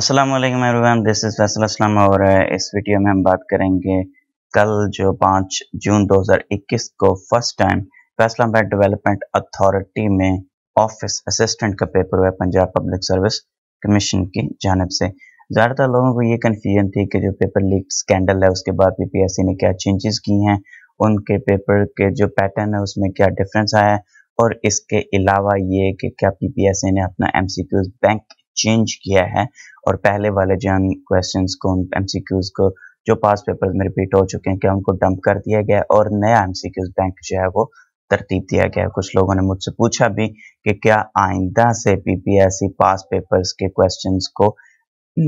السلام علیکم دس از فیصل اسلام ہو اس ویڈیو میں ہم بات کریں گے کل جو پانچ جون دو ہزار اکیس کو first time Faisalabad development authority میں آفس اسسٹنٹ کا پیپر ہوا پنجاب پبلک سروس کمیشن کی جانب سے زیادہ تر لوگوں کو یہ کنفیوژن تھی کہ جو پیپر لیک سکینڈل ہے اس کے بعد پی پی ایس سی نے کیا چینجز کی ہیں ان کے پیپر کے جو پیٹرن ہے اس میں کیا ڈفرینس آیا ہے اور اس کے علاوہ یہ کہ کیا پی پی ایس سی نے اپنا M C Qs bank change کیا ہے اور پہلے والے جان کوئسچنز کو ایم سی کیوز کو جو پاس پیپرز میں ریپیٹ ہو چکے ہیں کہ ان کو ڈمپ کر دیا گیا ہے اور نیا ایم سی کیوز بینک جو ہے وہ ترتیب دیا گیا ہے کچھ لوگوں نے مجھ سے پوچھا بھی کہ کیا آئندہ سے پی پی ایس سی پاس پیپرز کے کوئسچنز کو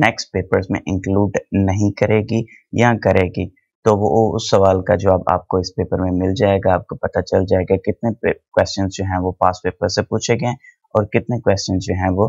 نیکس پیپرز میں انکلوڈ نہیں کرے گی یا کرے گی تو وہ اس سوال کا جواب آپ کو اس پیپر میں مل جائے گا آپ کو پتہ چل جائے گا کتنے کوئسچنز جو ہیں وہ پاس پیپر سے پوچھے گئے ہیں اور کتنے کوئسچنز جو ہیں وہ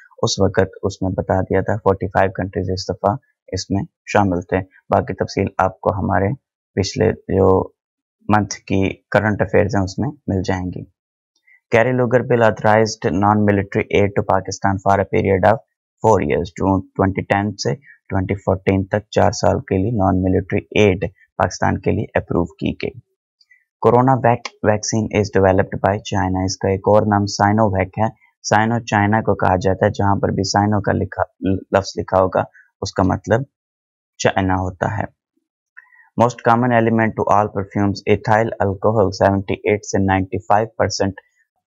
اس وقت اس میں بتا دیا تھا 45 کنٹریز اس دفعہ اس میں شامل تھے باقی تفصیل آپ کو ہمارے پچھلے جو منتھ کی کرنٹ افیرز ہیں اس میں مل جائیں گی Kerry Lugar bill authorized non military aid to Pakistan for a period of four years June 2010 سے 2014 تک چار سال کے لیے نان ملٹری ایڈ پاکستان کے لیے اپروو کی گئی CoronaVac vaccine is developed by China اس کا ایک اور نام سائنو ویک ہے سائنو چائنا کو کہا جاتا ہے جہاں پر بھی سائنو کا لفظ لکھا ہوگا اس کا مطلب چائنا ہوتا ہے most common element to all perfumes ethyl alcohol 78 سے 95 پرسنٹ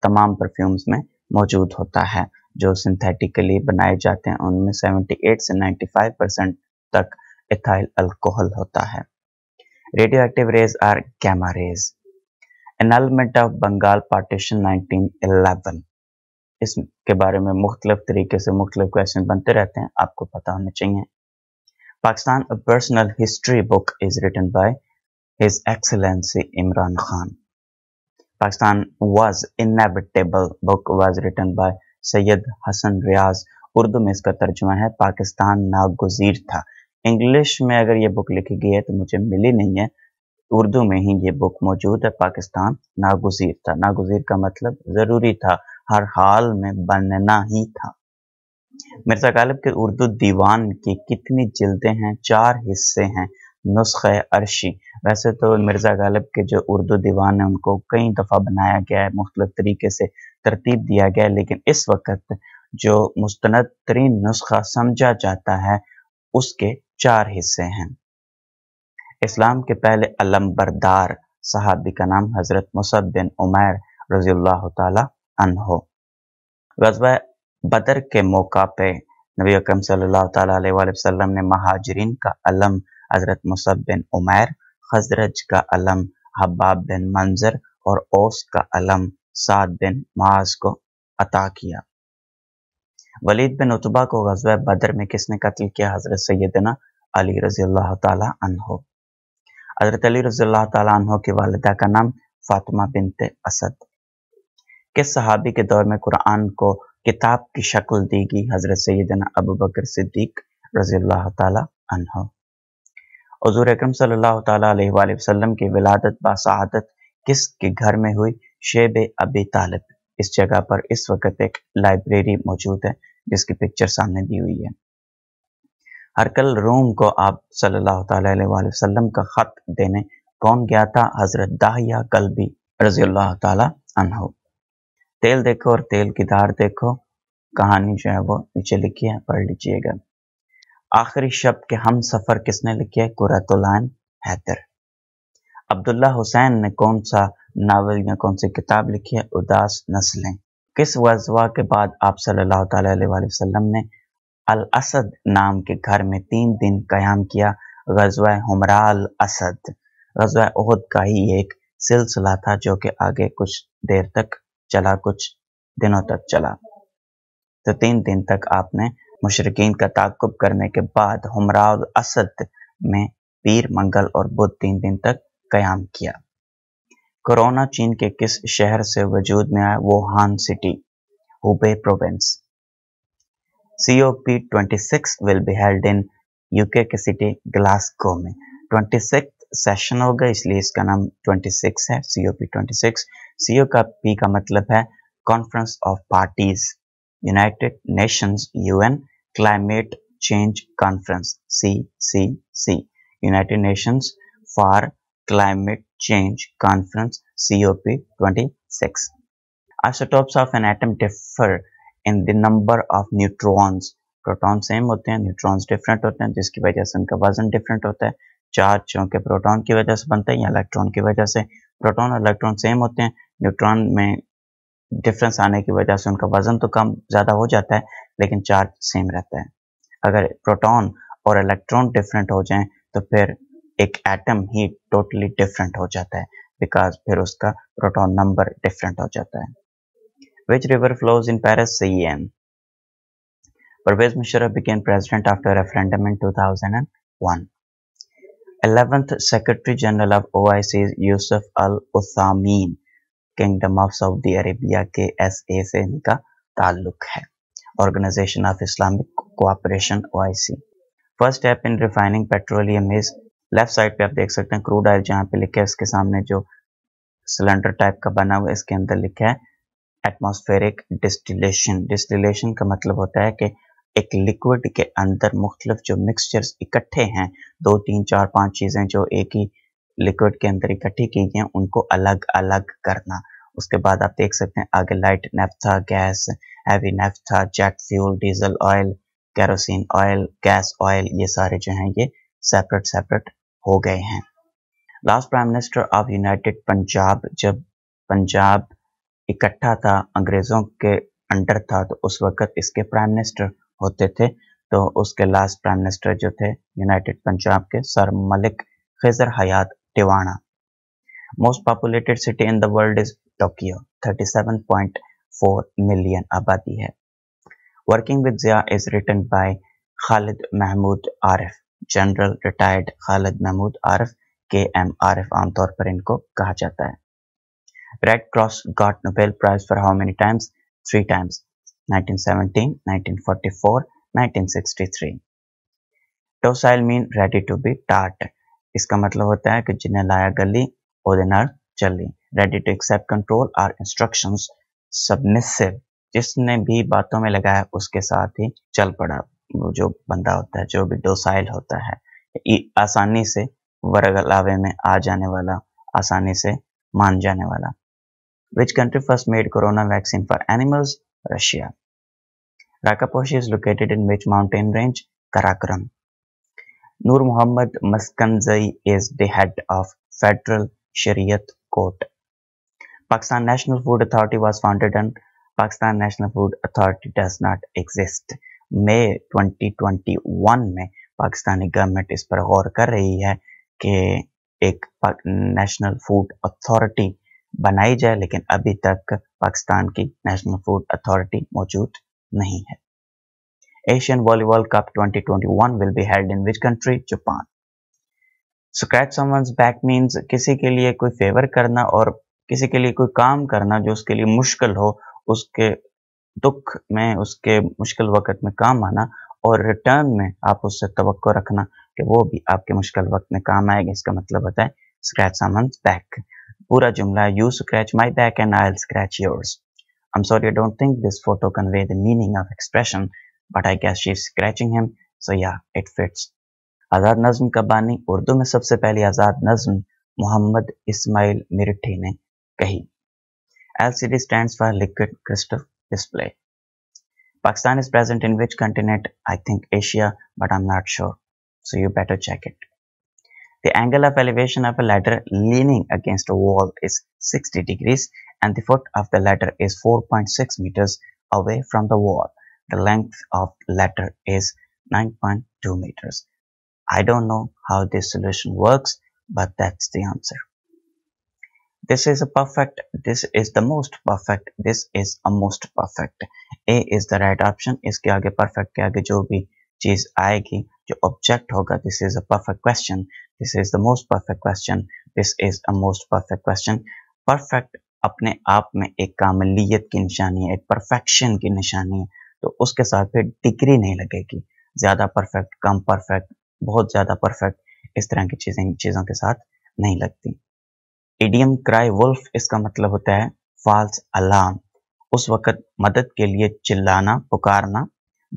تمام پرفیومز میں موجود ہوتا ہے جو سنتھیٹیکلی بنائے جاتے ہیں ان میں 78 سے 95 پرسنٹ تک ایتھائل الکوہل ہوتا ہے radioactive rays are gamma rays annulment of Bengal partition 1911 اس کے بارے میں مختلف طریقے سے مختلف کوئسن بنتے رہتے ہیں آپ کو پتہ ہونے چاہیے Pakistan personal history book is written by his excellency Imran Khan Pakistan was inevitable book was written by Syed Hasan Riaz Urdu میں اس کا ترجمہ ہے پاکستان ناگزیر تھا انگلش میں اگر یہ بک لکھی گئی ہے تو مجھے ملی نہیں ہے اردو میں ہی یہ بک موجود ہے پاکستان ناگزیر تھا ناگزیر کا مطلب ضروری تھا ہر حال میں بننا ہی تھا مرزا غالب کے اردو دیوان کی کتنی جلدیں ہیں چار حصے ہیں نسخہ عرشی ویسے تو مرزا غالب کے جو اردو دیوان ہیں ان کو کئی دفعہ بنایا گیا ہے مختلف طریقے سے ترتیب دیا گیا ہے لیکن اس وقت جو مستند ترین نسخہ سمجھا جاتا ہے اس کے چار حصے ہیں اسلام کے پہلے علم بردار صحابی کا نام حضرت بن عمیر رضی اللہ تعالیٰ عنہ غزوہ بدر کے موقع پہ نبی اکرم صلی اللہ تعالیٰ علیہ وآلہ وسلم نے مہاجرین کا علم حضرت مصب بن عمیر خزرج کا علم حباب بن منظر اور اوس کا علم بن معاذ کو عطا کیا ولید بن اتبا کو غزوہ بدر میں کس نے قتل کیا حضرت سیدنا علی رضی اللہ تعالیٰ عنہ حضرت علی رضی اللہ تعالیٰ عنہ کی والدہ کا نام فاطمہ بنت اسد کس صحابی کے دور میں قرآن کو کتاب کی شکل دی گئی حضرت سیدنا ابو بکر صدیق رضی اللہ تعالی عنہ حضور اکرم صلی اللہ تعالیٰ کی ولادت سعادت کس کے گھر میں ہوئی شیب ابی طالب اس جگہ پر اس وقت ایک لائبریری موجود ہے جس کی پکچر سامنے دی ہوئی ہے ہر کل روم کو آپ صلی اللہ تعالی وسلم کا خط دینے کون گیا تھا حضرت داہیہ قلبی رضی اللہ تعالیٰ عنہ تیل دیکھو اور تیل کی دھار دیکھو کہانی جو ہے وہ نیچے لکھی ہے پڑھ لیجئے گا آخری شب کے ہم سفر کس نے لکھی ہے العین حیدر عبداللہ حسین نے کون سا ناول یا کون سی کتاب لکھی ہے اداس نسلیں کس غزو کے بعد آپ صلی اللہ تعالی وسلم نے الاسد نام کے گھر میں تین دن قیام کیا غزوہ حمرال اسد غزوہ عہد کا ہی ایک سلسلہ تھا جو کہ آگے کچھ دیر تک چلا کچھ دنوں تک چلا تو تین دن تک آپ نے مشرقین کا تعقب کرنے کے بعد ہمرا اور اسد میں پیر منگل اور بدھ تین دن تک قیام کیا کرونا چین کے کس شہر سے وجود میں آیا Wuhan city Hubei province C O P twenty six will be held in U K city Glasgow میں ٹوینٹی سکس کا نام کا مطلب ہے سیم ہوتے ہیں جس کی وجہ سے چارج چونکہ پروٹون کی وجہ سے بنتا ہے یا الیکٹرون کی وجہ سے پروٹون اور الیکٹرون سیم ہوتے ہیں نیوٹرون میں ڈیفرنس آنے کی وجہ سے ان کا وزن تو کم زیادہ ہو جاتا ہے لیکن چارج سیم رہتا ہے اگر پروٹون اور الیکٹرون ڈیفرنٹ ہو جائیں تو پھر ایک ایٹم ہی ٹوٹلی ڈیفرنٹ ہو جاتا ہے بکاز پھر اس کا پروٹون نمبر ڈیفرنٹ ہو جاتا ہے which river flows in Paris سی ایم Pervez Musharraf began president after referendum in two thousand and one 11th Secretary General of OIC سے ان کا تعلق ہے لیفٹ سائڈ پہ آپ دیکھ سکتے ہیں کروڈ آئل جہاں پہ لکھے اس کے سامنے جو سلنڈر ٹائپ کا بنا ہوا ہے اس کے اندر لکھا ہے distillation کا مطلب ہوتا ہے کہ ایک لیکوڈ کے اندر مختلف جو مکسچرز اکٹھے ہیں دو تین چار پانچ چیزیں جو ایک ہی لیکوڈ کے اندر اکٹھی کی گئے ہیں ان کو الگ الگ کرنا اس کے بعد آپ دیکھ سکتے ہیں آگے light naphtha gas heavy naphtha jet fuel diesel oil kerosene oil gas oil یہ سارے جو ہیں یہ سیپریٹ سیپریٹ ہو گئے ہیں last prime minister of united Punjab جب پنجاب اکٹھا تھا انگریزوں کے انڈر تھا تو اس وقت اس کے پرائم منسٹر ہوتے تھے تو اس کے لاسٹ پرائم منسٹر جو تھے یونائٹڈ پنجاب کے سر Malik Khizar Hayat Tiwana most populated city in the world is Tokyo 37.4 million آبادی ہے working with Zia is written by Khalid Mahmood Arif general retired Khalid Mahmood Arif K M عارف عام طور پر ان کو کہا جاتا ہے Red Cross got Nobel prize for how many times three times مطلب ہوتا ہے اس کے ساتھ ہی چل پڑا وہ جو بندہ ہوتا ہے جو بھی ڈوسائل ہوتا ہے آسانی سے ورگ علاوے میں آ جانے والا آسانی سے مان جانے والا vaccine animals Russia. Rakaposhi is located in which mountain range? Karakoram. Nur Muhammad Maskanzai is the head of Federal Shariat Court. Pakistan National Food Authority was founded and Pakistan National Food Authority does not exist. May 2021 میں Pakistani government اس پر غور کر رہی ہے کہ ایک national food authority بنائی جائے لیکن ابھی تک پاکستان کی نیشنل فوڈ اتھارٹی موجود نہیں ہے ایشین والی وال cup 2021 will be held in which country Japan scratch someone's back means کسی کے لیے کوئی فیور کرنا اور کسی کے لیے کوئی کام کرنا جو اس کے لیے مشکل ہو اس کے دکھ میں اس کے مشکل وقت میں کام آنا اور ریٹرن میں آپ اس سے توقع رکھنا کہ وہ بھی آپ کے مشکل وقت میں کام آئے گا اس کا مطلب ہوتا ہے scratch someone's بیک پورا جملہ you scratch my back and I scratch yours I'm sorry, I don't think this photo convey the meaning of expression, but I guess she's scratching him, so yeah, it fits. آزاد نظم کا بانی اردو میں سب سے پہلی آزاد نظم محمد اسماعیل مرٹھی نے کہی L C D stands for liquid crystal display Pakistan is present in which continent I think Asia but I'm not sure so you better check it The angle of elevation of a ladder leaning against a wall is 60 degrees and the foot of the ladder is 4.6 meters away from the wall. The length of ladder is 9.2 meters. I don't know how this solution works, but that's the answer. This is a perfect, this is the most perfect, this is a most perfect. A is the right option, इसके आगे perfect के आगे जो भी चीज आएगी جو object ہوگا this is a perfect question this is the most perfect question this is a most perfect question perfect اپنے آپ میں ایک کاملیت کی نشانی ہے ایک perfection کی نشانی ہے تو اس کے ساتھ پھر degree نہیں لگے گی زیادہ perfect کم perfect بہت زیادہ perfect اس طرح کی چیزیں چیزوں کے ساتھ نہیں لگتی idiom cry wolf اس کا مطلب ہوتا ہے فالس علام اس وقت مدد کے لیے چلانا پکارنا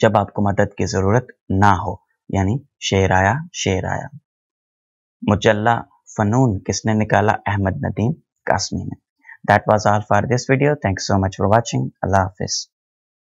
جب آپ کو مدد کی ضرورت نہ ہو یعنی شعر آیا شعر آیا مجلہ فنون کس نے نکالا احمد ندیم قاسمی نے that was all for this video thank so much for watching اللہ حافظ